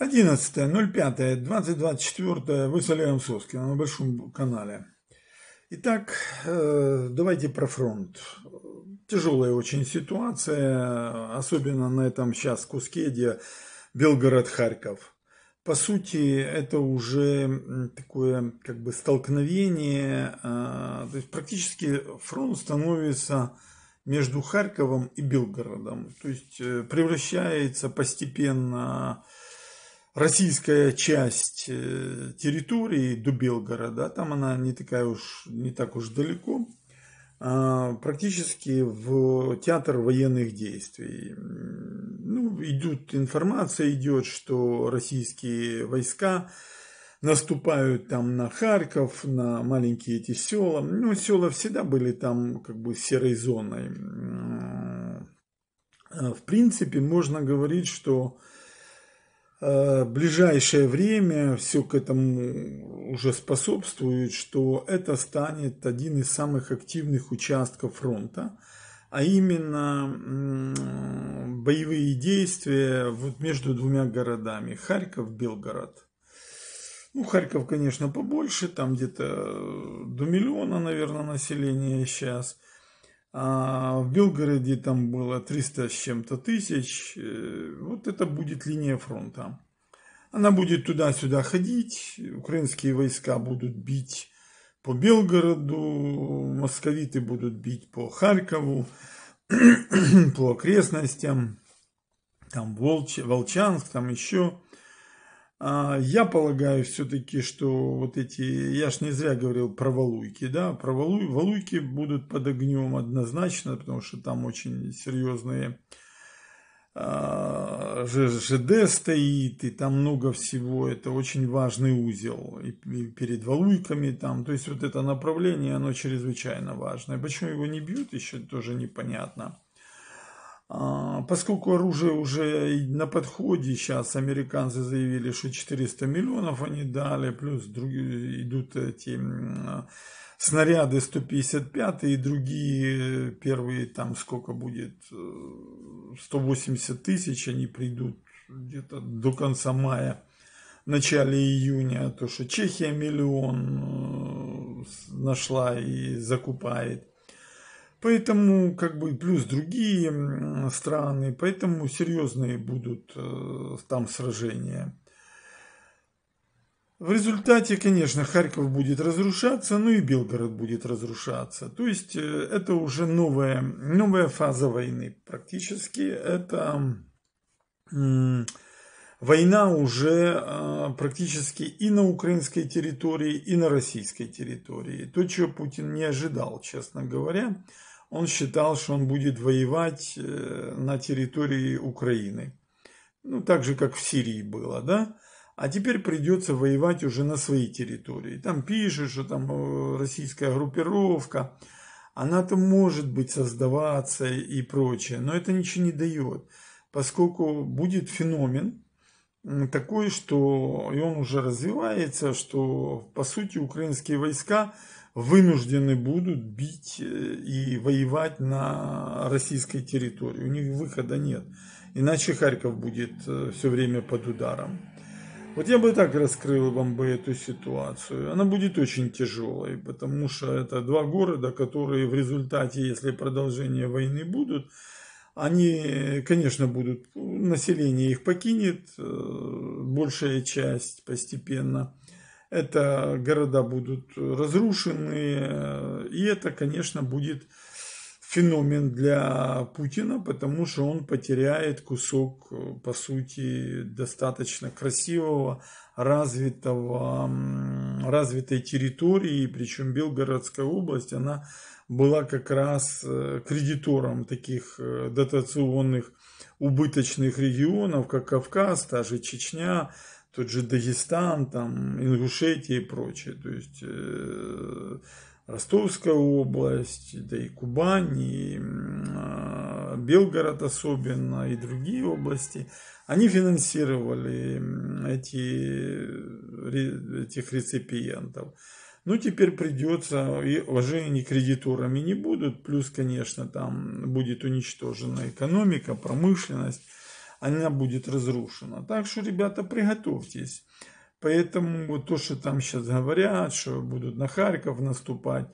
11.05.2024 вы с Олегом соски на Большом канале. Итак, э, давайте про фронт. Тяжелая очень ситуация, особенно на этом сейчас куске, Белгород-Харьков. По сути, это уже такое как бы столкновение, э, то есть практически фронт становится между Харьковом и Белгородом, то есть э, превращается постепенно в российская часть э, территории до Белгорода, там она не такая уж, не так уж далеко, а, практически в театр военных действий. Ну, идут информация идет, что российские войска наступают там на Харьков, на маленькие эти села. Ну, села всегда были там как бы серой зоной. А, в принципе, можно говорить, что Э, ближайшее время все к этому уже способствует, что это станет один из самых активных участков фронта, а именно боевые действия вот между двумя городами – Харьков, Белгород. Ну, Харьков, конечно, побольше, там где-то до миллиона, наверное, населения сейчас – а в Белгороде там было 300 с чем-то тысяч. Э, вот это будет линия фронта. Она будет туда-сюда ходить, украинские войска будут бить по Белгороду, московиты будут бить по Харькову, по окрестностям, там Волч, Волчанск, там еще. А, я полагаю все-таки, что вот эти, я ж не зря говорил про валуйки, да, про валуй, валуйки будут под огнем однозначно, потому что там очень серьезные а, ЖД стоит, и там много всего, это очень важный узел, и, и перед Валуйками там, то есть вот это направление, оно чрезвычайно важное. Почему его не бьют, еще тоже непонятно. А, поскольку оружие уже на подходе, сейчас американцы заявили, что 400 миллионов они дали, плюс идут эти снаряды 155 и другие э, первые там сколько будет 180 э, тысяч они придут где-то до конца мая начале июня то что Чехия миллион э, нашла и закупает Поэтому, как бы, плюс другие страны, поэтому серьезные будут э, там сражения. В результате, конечно, Харьков будет разрушаться, ну и Белгород будет разрушаться. То есть э, это уже новая, новая фаза войны. Практически это... Э, Война уже а, практически и на украинской территории, и на российской территории. То, чего Путин не ожидал, честно говоря, он считал, что он будет воевать э, на территории Украины. Ну, так же, как в Сирии было, да? А теперь придется воевать уже на своей территории. Там пишут, что там э, российская группировка, она-то может быть создаваться и прочее, но это ничего не дает, поскольку будет феномен, такой, что и он уже развивается, что по сути украинские войска вынуждены будут бить э, и воевать на российской территории. У них выхода нет. Иначе Харьков будет э, все время под ударом. Вот я бы так раскрыл вам бы эту ситуацию. Она будет очень тяжелой, потому что это два города, которые в результате, если продолжение войны будут, они, конечно, будут, население их покинет, э, большая часть постепенно. Это города будут разрушены, э, и это, конечно, будет феномен для Путина, потому что он потеряет кусок, э, по сути, достаточно красивого, развитого, развитой территории, причем Белгородская область, она была как раз э, кредитором таких э, дотационных убыточных регионов, как Кавказ, та же Чечня, тот же Дагестан, там, Ингушетия и прочее. То есть Ростовская область, да и Кубань, и а, Белгород особенно, и другие области, они финансировали эти, этих реципиентов. Ну, теперь придется, и уже они кредиторами не будут, плюс, конечно, там будет уничтожена экономика, промышленность, она будет разрушена. Так что, ребята, приготовьтесь. Поэтому вот то, что там сейчас говорят, что будут на Харьков наступать,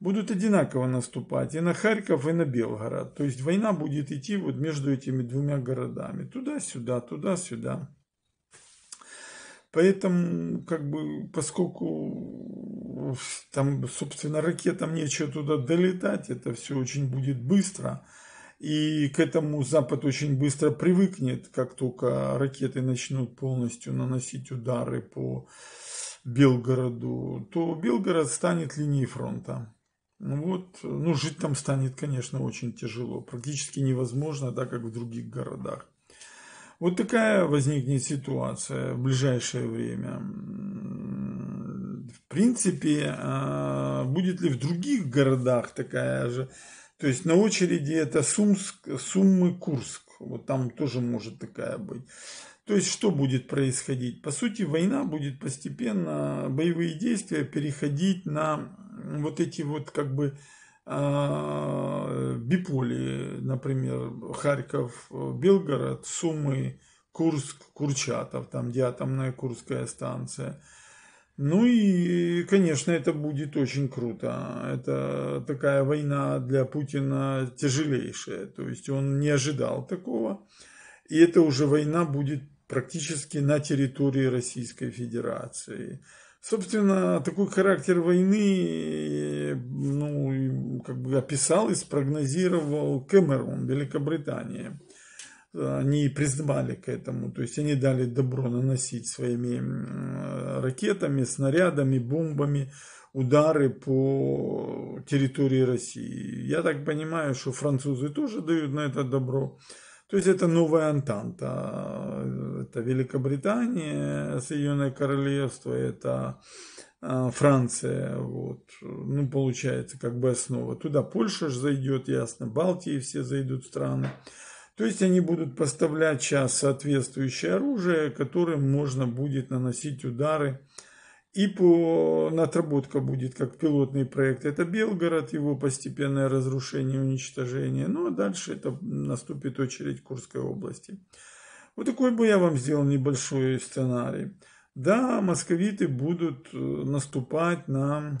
будут одинаково наступать и на Харьков, и на Белгород. То есть война будет идти вот между этими двумя городами. Туда-сюда, туда-сюда. Поэтому, как бы, поскольку там, собственно, ракетам нечего туда долетать, это все очень будет быстро – и к этому Запад очень быстро привыкнет, как только ракеты начнут полностью наносить удары по Белгороду, то Белгород станет линией фронта. Ну вот, ну жить там станет, конечно, очень тяжело, практически невозможно, так как в других городах. Вот такая возникнет ситуация в ближайшее время. В принципе, а, будет ли в других городах такая же то есть на очереди это Сумск, Суммы, Курск. Вот там тоже может такая быть. То есть что будет происходить? По сути, война будет постепенно, боевые действия переходить на вот эти вот как бы а, биполи, например, Харьков, Белгород, Сумы, Курск, Курчатов, там, где атомная Курская станция – ну и, конечно, это будет очень круто. Это такая война для Путина тяжелейшая. То есть он не ожидал такого. И это уже война будет практически на территории Российской Федерации. Собственно, такой характер войны ну, как бы описал и спрогнозировал Кэмерон, Великобритания они призвали к этому, то есть они дали добро наносить своими ракетами, снарядами, бомбами удары по территории России. Я так понимаю, что французы тоже дают на это добро. То есть это новая Антанта, это Великобритания, Соединенное Королевство, это а, Франция, вот, ну, получается, как бы основа. Туда Польша же зайдет, ясно, Балтии все зайдут страны. То есть они будут поставлять сейчас соответствующее оружие, которым можно будет наносить удары. И по отработка будет как пилотный проект. Это Белгород, его постепенное разрушение, уничтожение. Ну а дальше это наступит очередь Курской области. Вот такой бы я вам сделал небольшой сценарий. Да, московиты будут э, наступать на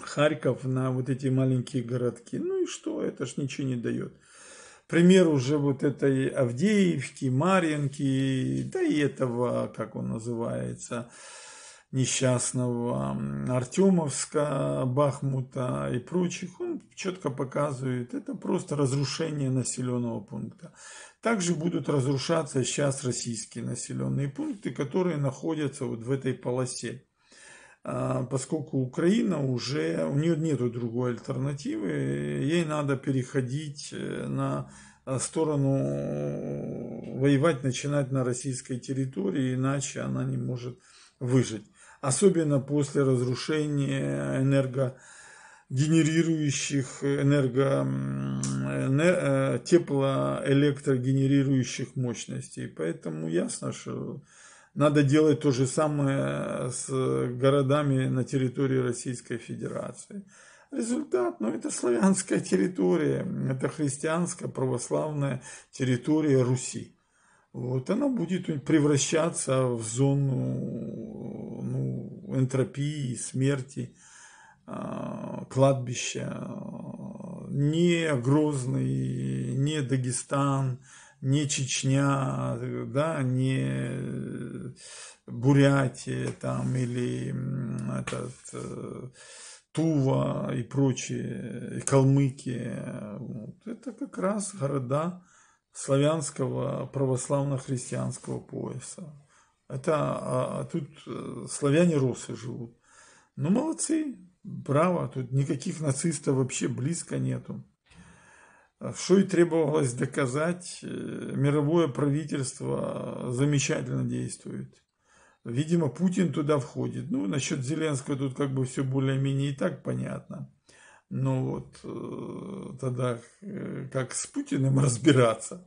Харьков, на вот эти маленькие городки. Ну и что, это ж ничего не дает. Пример уже вот этой Авдеевки, Марьинки, да и этого, как он называется, несчастного Артемовска, Бахмута и прочих, он четко показывает, это просто разрушение населенного пункта. Также будут разрушаться сейчас российские населенные пункты, которые находятся вот в этой полосе. А, поскольку Украина уже, у нее нет другой альтернативы, ей надо переходить э, на э, сторону, э, воевать, начинать на российской территории, иначе она не может выжить. Особенно после разрушения энергогенерирующих, энерго, теплоэлектрогенерирующих мощностей. Поэтому ясно, что надо делать то же самое с городами на территории Российской Федерации. Результат, ну это славянская территория, это христианская православная территория Руси. Вот она будет превращаться в зону ну, энтропии, смерти, а, кладбища. Не Грозный, не Дагестан, не Чечня, да, не Бурятия там или этот, э, Тува и прочие, и Калмыкия. Вот. Это как раз города славянского православно-христианского пояса. Это а, а тут э, славяне-русы живут. Ну, молодцы, браво, тут никаких нацистов вообще близко нету. Что и требовалось доказать, э, мировое правительство замечательно действует. Видимо, Путин туда входит. Ну, насчет Зеленского тут как бы все более-менее и так понятно. Но вот э, тогда э, как с Путиным разбираться?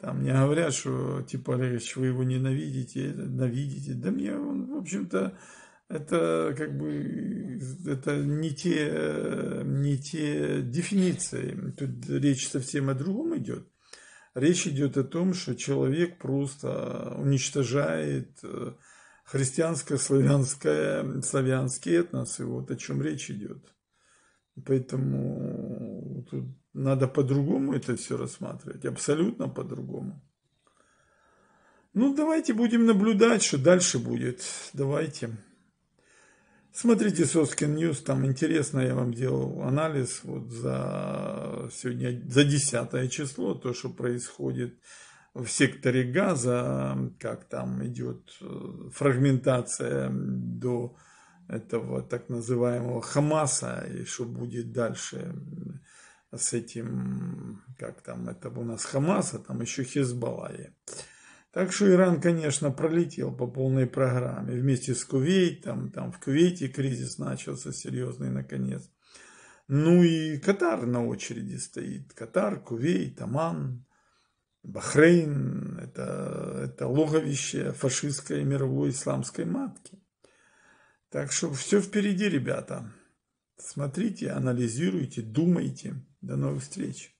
Там мне говорят, что типа, Олегович, вы его ненавидите, ненавидите. Да мне он, в общем-то, это как бы это не те, не те дефиниции. Тут речь совсем о другом идет. Речь идет о том, что человек просто уничтожает э, христианское славянское славянский этнос, и вот о чем речь идет. Поэтому тут надо по-другому это все рассматривать, абсолютно по-другому. Ну, давайте будем наблюдать, что дальше будет. Давайте. Смотрите Соскин Ньюс, там интересно, я вам делал анализ вот за сегодня, за 10 число, то, что происходит в секторе газа, как там идет э, фрагментация до этого так называемого Хамаса, и что будет дальше э, с этим, как там это у нас Хамаса, там еще Хизбаллаи. Так что Иран, конечно, пролетел по полной программе вместе с Кувейтом. Там в Кувейте кризис начался серьезный наконец. Ну и Катар на очереди стоит. Катар, Кувейт, Аман, Бахрейн. Это, это логовище фашистской мировой исламской матки. Так что все впереди, ребята. Смотрите, анализируйте, думайте. До новых встреч.